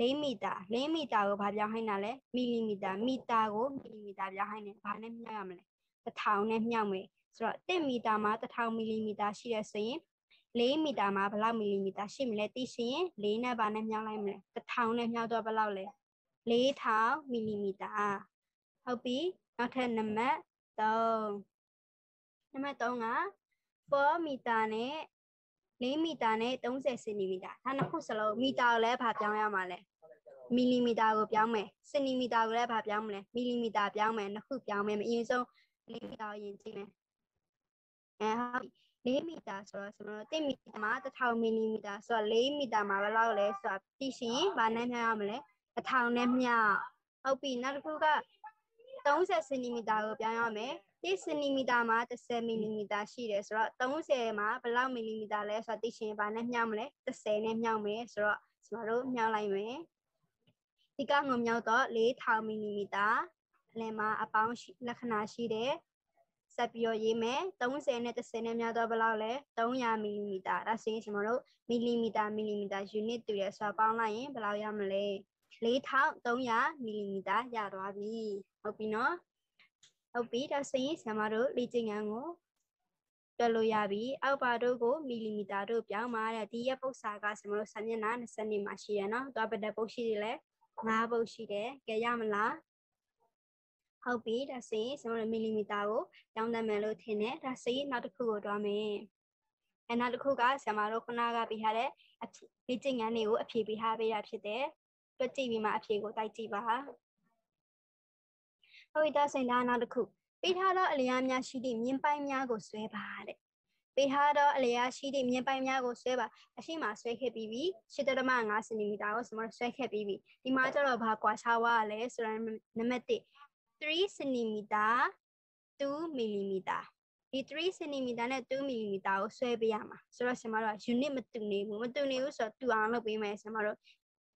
S1: 4မီတာ4မီတာကိုဘာပြောင်းဟိုင်းတာလဲမီလီမီတာမီတာကိုမီလီမီတာပြောင်းဟိုင်းတယ်ဘာနဲ့မြောက်ရမလဲ1000နဲ့မြောက်မယ်ဆိုတော့1မီတာမှာ1000မီလီမီတာရှိတယ်ဆိုရင်4မီတာမှာဘယ်လောက်မီလီမီတာရှိမလဲသိရှိရင်4နဲ့ဘာနဲ့မြောက်လိုက်မလဲ1000နဲ့မြောက်တော့ဘယ်လောက်လဲ4000မီလီမီတာဟုတ်ပြီနောက်ထပ်နံပါတ်3နံပါတ်3က4မီတာနဲ့4မီတာနဲ့30စင်တီမီတာဒါနှစ်ခုစလုံးမီတာကိုလည်းဗာပြောင်းရမှာလဲမီလီမီတာကိုပြောင်းမယ်စင်တီမီတာကိုလည်းဗာပြောင်းမလဲမီလီမီတာပြောင်းမယ်နှစ်ခုပြောင်းမယ်အရင်ဆုံး4မီတာကိုရင်ကြည့်မယ်အဲဟုတ်4မီတာဆိုတော့ကျွန်တော်တို့1မီတာမှာ1000မီလီမီတာဆိုတော့4မီတာမှာဘယ်လောက်လဲဆိုတော့သိရှင်ဘာနဲ့မျှရမလဲ1000နဲ့မျှဟုတ်ပြီနောက်တစ်ခုက30စင်တီမီတာကိုပြောင်းရမယ်1စင်တီမီတာမှာ30မီလီမီတာရှိတယ်ဆိုတော့30မှာဘယ်လောက်မီလီမီတာလဲဆိုတော့သိချင်ဘာနဲ့မျှမလဲ30နဲ့မျှမယ်ဆိုတော့ကျွန်တော်တို့မျှလိုက်မယ်ဒီကငုံမြောက်တော့4000မီလီမီတာအလယ်မှာအပေါင်းလက္ခဏာရှိတယ်ဆက်ပြီးတော့ရေးမယ်30နဲ့30နဲ့များတော့ဘယ်လောက်လဲ300မီလီမီတာဒါဆိုရင်ကျွန်တော်တို့မီလီမီတာမီလီမီတာ unit တူတယ်ဆိုတော့ပေါင်းလိုက်ရင်ဘယ်လောက်ရမလဲ4300မီလီမီတာရသွားပြီဟုတ်ပြီနော်ဟုတ်ပြီဒါဆိုရင်ဆရာမတို့လေ့ကျင့်ခန်းကိုတွေ့လို့ရပြီအောက်ပါတို့ကိုမီလီမီတာတို့ပြောင်းပါတဲ့ဒီရက်ပုတ်စာကဆရာမတို့စာမျက်နှာ20နှစ်မှာရှိရနော်သွားပတဲ့ပုတ်ရှိတယ်လဲ9ပုတ်ရှိတယ်ကြရမလားဟုတ်ပြီဒါဆိုရင်ဆရာမတို့မီလီမီတာကိုပြောင်းတတ်မယ်လို့ထင်တယ်ဒါဆိုရင်နောက်တစ်ခုကိုတွားမယ်အနောက်တစ်ခုကဆရာမတို့ခုနကပြထားတဲ့အဖြစ်လေ့ကျင့်ခန်းတွေကိုအဖြေပေးထားပေးတာဖြစ်တယ်တွေ့ကြည့်ပြီးမှအဖြေကိုတိုက်ကြည့်ပါဟဝိတစိန်ဒါနောက်တစ်ခုပေးထားသောအလျားများရှိသည့်မြင်ပိုင်များကိုဆွဲပါတဲ့ပေးထားသောအလျားရှိသည့်မြင်ပိုင်များကိုဆွဲပါအရှိမဆွဲခဲ့ပြီးပြီ7.5စင်တီမီတာကိုကျွန်တော်ဆွဲခဲ့ပြီးပြီဒီမှာကျတော့ဘာကွာခြားဝါလဲဆိုတော့နံပါတ်1 3စင်တီမီတာ2မီလီမီတာဒီ3စင်တီမီတာနဲ့2မီလီမီတာကိုဆွဲပေးရမှာဆိုတော့ကျွန်တော်တို့က unit မတူနေဘူးမတူနေဘူးဆိုတော့တူအောင်လုပ်ပေးမယ်ကျွန်တော်တို့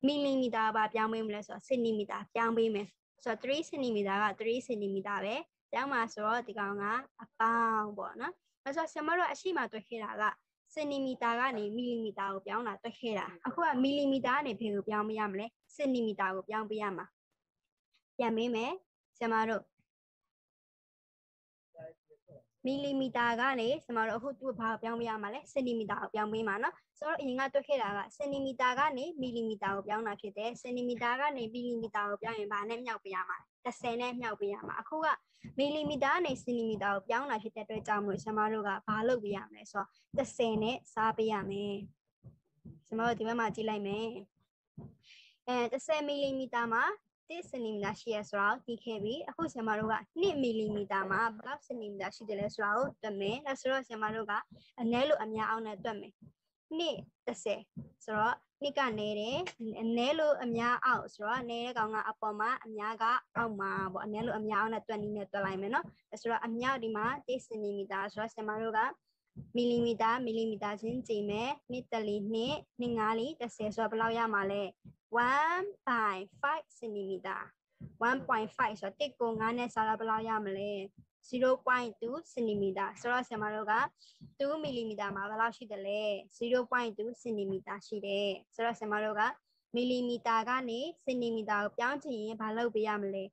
S1: မီလီမီတာဘာပြောင်းပေးမလဲဆိုတော့စင်တီမီတာပြောင်းပေးမယ်ဆိုတော့3 cm က3 cm ပဲတောင်းမှာဆိုတော့ဒီကောင်ကအပေါင်းပေါ့နော်အဲ့ဆိုဆရာမတို့အရှိမတွေ့ခဲ့တာကစင်တီမီတာကနေမီလီမီတာကိုပြောင်းတာတွေ့ခဲ့တာအခုကမီလီမီတာကနေဘယ်ကိုပြောင်းမရမလဲစင်တီမီတာကိုပြောင်းပေးရမှာပြန်မေးမယ်ဆရာမတို့မီလီမီတာကနေကျွန်တော်တို့အခုသူ့ဘာပြောင်းပေးရမှာလဲစင်တီမီတာကိုပြောင်းပေးမှာနော်ဆိုတော့အရင်ကတွက်ခဲ့တာကစင်တီမီတာကနေမီလီမီတာကိုပြောင်းတာဖြစ်တယ်စင်တီမီတာကနေမီလီမီတာကိုပြောင်းရင်ဘာနဲ့မြောက်ပေးရမှာ30နဲ့မြောက်ပေးရမှာအခုကမီလီမီတာနဲ့စင်တီမီတာကိုပြောင်းတာဖြစ်တဲ့အတွက်ကြောင့်မလို့ကျွန်တော်တို့ကဘာလုပ်ပေးရမလဲဆိုတော့30နဲ့စားပေးရမယ်ကျွန်တော်တို့ဒီဘက်မှာကြည့်လိုက်မယ်အဲ30မီလီမီတာမှာ1စင်တီမီတာရှိရဆိုတော့သိခဲ့ပြီအခုဆရာမတို့က1မီလီမီတာမှာဘယ်လောက်စင်တီမီတာရှိတယ်လဲဆိုတာကိုတွက်မယ်ဒါဆိုတော့ဆရာမတို့ကအနည်းလို့အများအောင်နဲ့တွက်မယ်130ဆိုတော့1ကနည်းတယ်အနည်းလို့အများအောင်ဆိုတော့နည်းတဲ့ကောင်ကအပေါ်မှာအများကအောက်မှာပေါ့အနည်းလို့အများအောင်နဲ့တွက်နည်းနဲ့တွက်လိုက်မယ်နော်ဒါဆိုတော့အများဒီမှာ1စင်တီမီတာဆိုတော့ဆရာမတို့ကမီလီမီတာမီလီမီတာချင်းကြည့်မယ်နှစ်တလီနှစ်နှစ်ငါးလီ30ဆိုတော့ဘယ်လောက်ရမှာလဲ1.5 cm 1.5ဆိုတော့တစ်ကို9နဲ့ဆိုတော့ဘယ်လောက်ရမလဲ0.2 cm ဆိုတော့ဆရာမတို့က2 mm မှာဘယ်လောက်ရှိတယ်လဲ0.2 cm ရှိတယ်ဆိုတော့ဆရာမတို့ကမီလီမီတာကနေ cm ကိုပြောင်းချင်ရင်ဘာလုပ်ပေးရမလဲ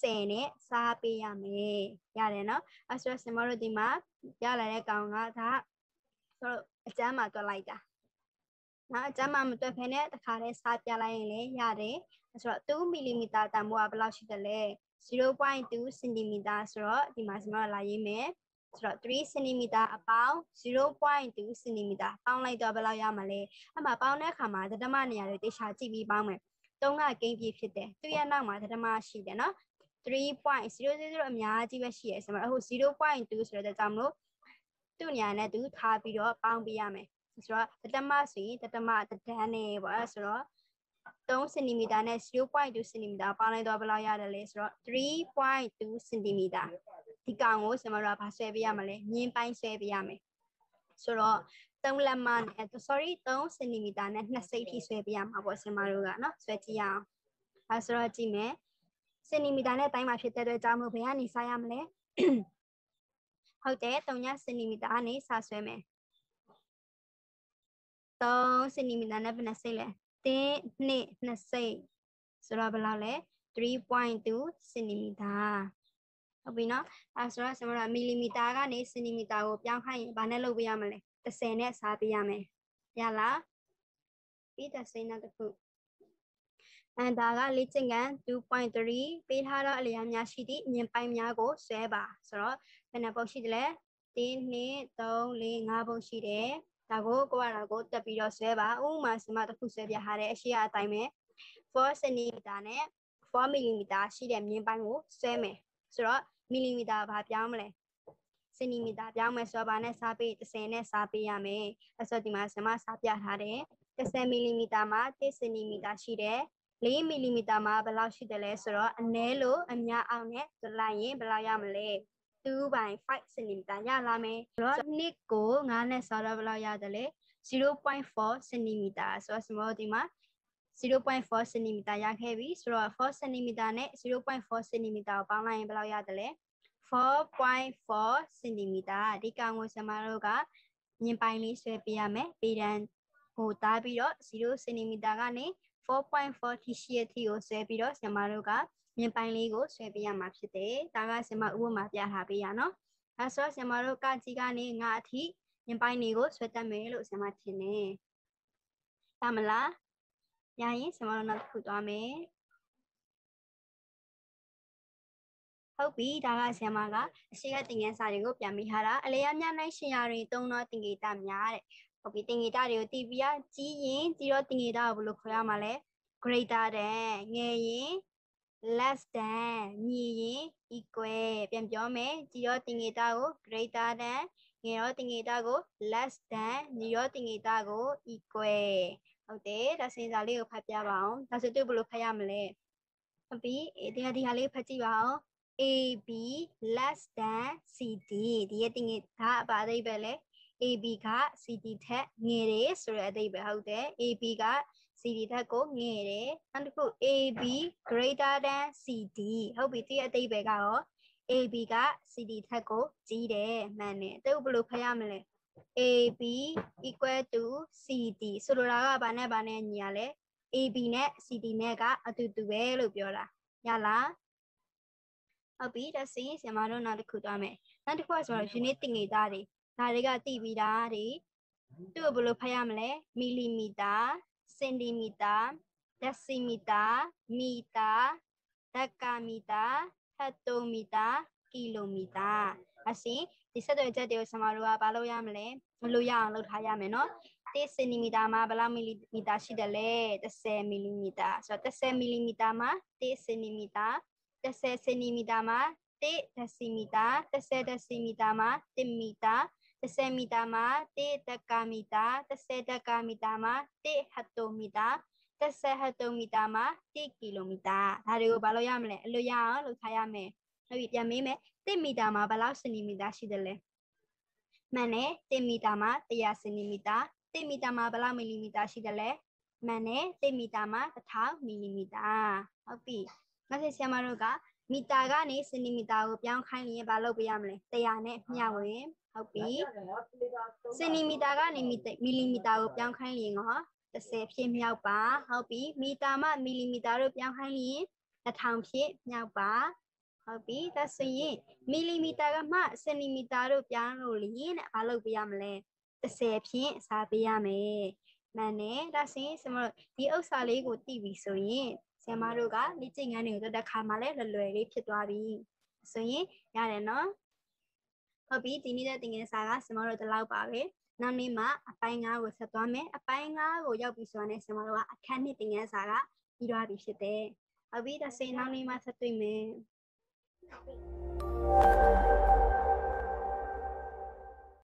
S1: 30နဲ့စားပေးရမယ်ရတယ်နော်အဲဆိုတော့ဆရာမတို့ဒီမှာရလာတဲ့ကောင်ကဒါဆိုတော့အကျမ်းမှာတွက်လိုက်တာနော်အကျမ်းမှာမတွက်ဖ ೇನೆ တခါလဲစားပြလိုက်ရင်လည်းရတယ်ဆိုတော့2မီလီမီတာတန်ဖိုးကဘယ်လောက်ရှိတယ်လဲ0.2စင်တီမီတာဆိုတော့ဒီမှာကျွန်တော်လာရေးမယ်ဆိုတော့3စင်တီမီတာအပေါင်း0.2စင်တီမီတာပေါင်းလိုက်တော့ဘယ်လောက်ရမှာလဲအမှပေါင်းတဲ့အခါမှာဒသမနေရာတွေတေချာကြည့်ပြီးပေါင်းမယ်3ကဂိမ်းပြဖြစ်တယ်သူ့ရဲ့နောက်မှာဒသမရှိတယ်နော်3.000အများကြီးပဲရှိရဲဆိုတော့အခု0.2ဆိုတော့ဒါကြောင့်မလို့သူ့နေရာနဲ့သူထားပြီးတော့ပေါင်းပေးရမယ်ဆိုတော့တတမဆိုရင်တတမတဒန်းနဲ့ပေါ့ဆိုတော့3 cm နဲ့0.2 cm ပေါင်းလိုက်တော့ဘယ်လောက်ရတယ်လဲဆိုတော့3.2 cm ဒီကောင်ကိုကျွန်တော်တို့ကဘာဆွဲပေးရမလဲမြင်းပိုင်းဆွဲပေးရမယ်ဆိုတော့3လက်မနဲ့ sorry 3 cm နဲ့2စိတ်ထိဆွဲပေးရမှာပေါ့ကျွန်တော်တို့ကနော်ဆွဲကြည့်ရအောင်အဲဆိုတော့ကြည့်မယ်3စင်တီမီတာနဲ့တိုင်းမှာဖြစ်တဲ့အတွက်ကြောင့်မို့ဘယ်ကနေစရမလဲဟုတ်တယ်3စင်တီမီတာကနေစဆွဲမယ်3စင်တီမီတာနဲ့ဘယ်နှစိတ်လဲတင်းနှစ်နှစ်စိတ်ဆိုတော့ဘယ်လောက်လဲ3.2စင်တီမီတာဟုတ်ပြီနော်အဲဆိုတော့ကျွန်တော်တို့မီလီမီတာကနေစင်တီမီတာကိုပြောင်းခိုင်းရင်ဘာနဲ့လုပ်ပေးရမလဲ30နဲ့စားပေးရမယ်ရလားပြီးတဲ့စိတ်နောက်တစ်ခုအန်ဒါကလေ့ကျင့်ခန်း2.3ပေးထားသောအလျားများရှိသည့်အမြင်ပိုင်းများကိုဆွဲပါဆိုတော့ဘယ်နှပုံရှိသလဲ1 2 3 4 5ပုံရှိတယ်ဒါကိုကိုယ့်အရာကိုတက်ပြီးတော့ဆွဲပါဥပမာစမတစ်ခုဆွဲပြထားတဲ့အရှိအအတိုင်းပဲ4 cm နဲ့4 mm ရှိတဲ့မြင်ပိုင်းကိုဆွဲမယ်ဆိုတော့ mm ဘာပြောင်းမလဲ cm ပြောင်းမယ်ဆိုတော့ဘာနဲ့စားပေး30နဲ့စားပေးရမယ်အဲ့ဆိုဒီမှာစမစားပြထားတယ်30 mm မှာ1 cm ရှိတယ်4မီလီမီတာမှာဘယ်လောက်ရှိတယ်လဲဆိုတော့အနည်းလို့အများအောင်နဲ့တွလိုက်ရင်ဘယ်လောက်ရမလဲ2.5 cm ရလာမယ်။တော့နှစ်ကို9နဲ့ဆောက်တော့ဘယ်လောက်ရတယ်လဲ0.4 cm ဆိုတော့စမောဒီမှာ0.4 cm ရခဲ့ပြီဆိုတော့4 cm နဲ့0.4 cm ကိုပေါင်းလိုက်ရင်ဘယ်လောက်ရတယ်လဲ4.4 cm ဒီကောင်ကိုကျွန်မတို့ကမြင်ပိုင်းလေးဆွဲပေးရမယ်ပေဒန်ကိုတားပြီးတော့0 cm ကနေ4.40ရှိရထိကိုဆွဲပြီးတော့ဆရာမတို့ကမြင်ပိုင်းလေးကိုဆွဲပေးရမှာဖြစ်တယ်။ဒါကဆရာမဥပမာပြထားပေးရနော်။ဒါဆိုဆရာမတို့ကကြီးကနေငါအထိမြင်ပိုင်းလေးကိုဆွဲတတ်မယ်လို့ဆရာမထင်တယ်။ဒါမလား။ရရင်ဆရာမတို့နောက်တစ်ခုသွားမယ်။ဟုတ်ပြီဒါကဆရာမကအရှိကတင်ငန်းစာတွေကိုပြန်မိထားတာအလေအမြနိုင်ရှင်ရာတွေသုံးသောတင်ဂေတများတဲ့ဟုတ်ပြီတင်ငေတာတွေကို TP ကကြီးရင်ကြီးတော့တင်ငေတာကိုဘယ်လိုခေါ်ရမှာလဲ greater than ငယ်ရင် less than ညီရင် equal ပြန်ပြောမယ်ကြီးတော့တင်ငေတာကို greater than ငယ်တော့တင်ငေတာကို less than ညီတော့တင်ငေတာကို equal ဟုတ်တယ်ဒါစင်စာလေးကိုဖတ်ပြပါအောင်ဒါဆိုသူဘယ်လိုဖတ်ရမလဲဟုတ်ပြီဒီဟာဒီဟာလေးဖတ်ကြည့်ပါအောင် AB less than CD ဒီရဲ့တင်ငေတာအပါအသေးပဲလေ AB က CD ထက်ငယ်တယ်ဆိုတဲ့အဓိပ္ပာယ်ဟုတ်တယ် AB က CD ထက်ကိုငယ်တယ်နောက်တစ်ခု AB greater than CD ဟုတ်ပြီဒီအဓိပ္ပာယ်ကရော AB က CD ထက်ကို ကြီးတယ်မှန်တယ်အဲ့ဒါဘယ်လိုဖတ်ရမလဲ AB equal to CD ဆိုလိုတာကဘာနဲ့ဘာနဲ့ညီရလဲ AB နဲ့ CD နဲ့ကအတူတူပဲလို့ပြောတာညလားဟုတ်ပြီဒါစီရင်ဆရာမတို့နောက်တစ်ခုသွားမယ်နောက်တစ်ခုကဆိုတော့ unit တင်ငေသားတွေဒါတွေကသိပြီးသားတွေသူ့ကိုဘယ်လိုဖတ်ရမလဲမီလီမီတာစင်တီမီတာဒက်စီမီတာမီတာဒက္ကမီတာဟက်တိုမီတာကီလိုမီတာအစဉ်ဒီဆက်သွယ်ချက်တွေကိုကျွန်တော်တို့ကဘာလုပ်ရမလဲမလို့ရအောင်လုပ်ထားရမယ်နော်10စင်တီမီတာမှာဘယ်လောက်မီလီမီတာရှိတယ်လဲ10မီလီမီတာဆိုတော့10မီလီမီတာမှာ10စင်တီမီတာ10စင်တီမီတာမှာ10ဒက်စီမီတာ10ဒက်စီမီတာမှာ1မီတာ30မီတာမှာ1ဒကမီတာ30ဒကမီတာမှာ1ဟက်တိုမီတာ30ဟက်တိုမီတာမှာ1ကီလိုမီတာဒါတွေကိုဘာလို့ရမလဲအလိုရအောင်လုပ်ထားရမယ်ဟုတ်ပြီပြန်မေးမယ်1မီတာမှာဘယ်လောက်စင်တီမီတာရှိတယ်လဲမှန်တယ်1မီတာမှာ100စင်တီမီတာ1မီတာမှာဘယ်လောက်မီလီမီတာရှိတယ်လဲမှန်တယ်1မီတာမှာ1000မီလီမီတာဟုတ်ပြီမဆေ့ဆရာမတို့ကမီတာကနေစင်တီမီတာကိုပြောင်းခိုင်းရင်ဘာလုပ်ပေးရမလဲ100နဲ့မျှဝင်ဟုတ်ပြီစင်တီမီတာကနေမီလီမီတာကိုပြောင်းခိုင်းရင်ဟော30ဖြစ်မြောက်ပါဟုတ်ပြီမီတာမှမီလီမီတာတို့ပြောင်းခိုင်းရင်1000ဖြစ်မြောက်ပါဟုတ်ပြီဒါဆိုရင်မီလီမီတာကမှစင်တီမီတာတို့ပြောင်းလို့လျင်တဲ့ဘာလုပ်ပေးရမလဲ30ဖြင့်စားပေးရမယ်မှန်တယ်ဒါဆိုရင်ကျွန်တော်တို့ဒီဥစ္စာလေးကိုသိပြီဆိုရင်ဆရာမတို့ကလေ့ကျင့်ခန်းတွေကိုတက်တဲ့ခါမှာလည်းလွယ်လွယ်လေးဖြစ်သွားပြီဆိုရင်ရတယ်နော်ဟုတ်ပြီဒီနေ့တဲ့တင်ငယ်စာကဆရာမတို့ဒီလောက်ပါပဲနောက်နေ့မှအပိုင်း၅ကိုဆက်သွားမယ်အပိုင်း၅ကိုရောက်ပြီဆိုရင်ဆရာမတို့ကအခန်းနှစ်တင်ငယ်စာကပြီးသွားပြီဖြစ်တယ်ဟုတ်ပြီဒါဆိုရင်နောက်နေ့မှဆက်တွေ့မယ် Thank you.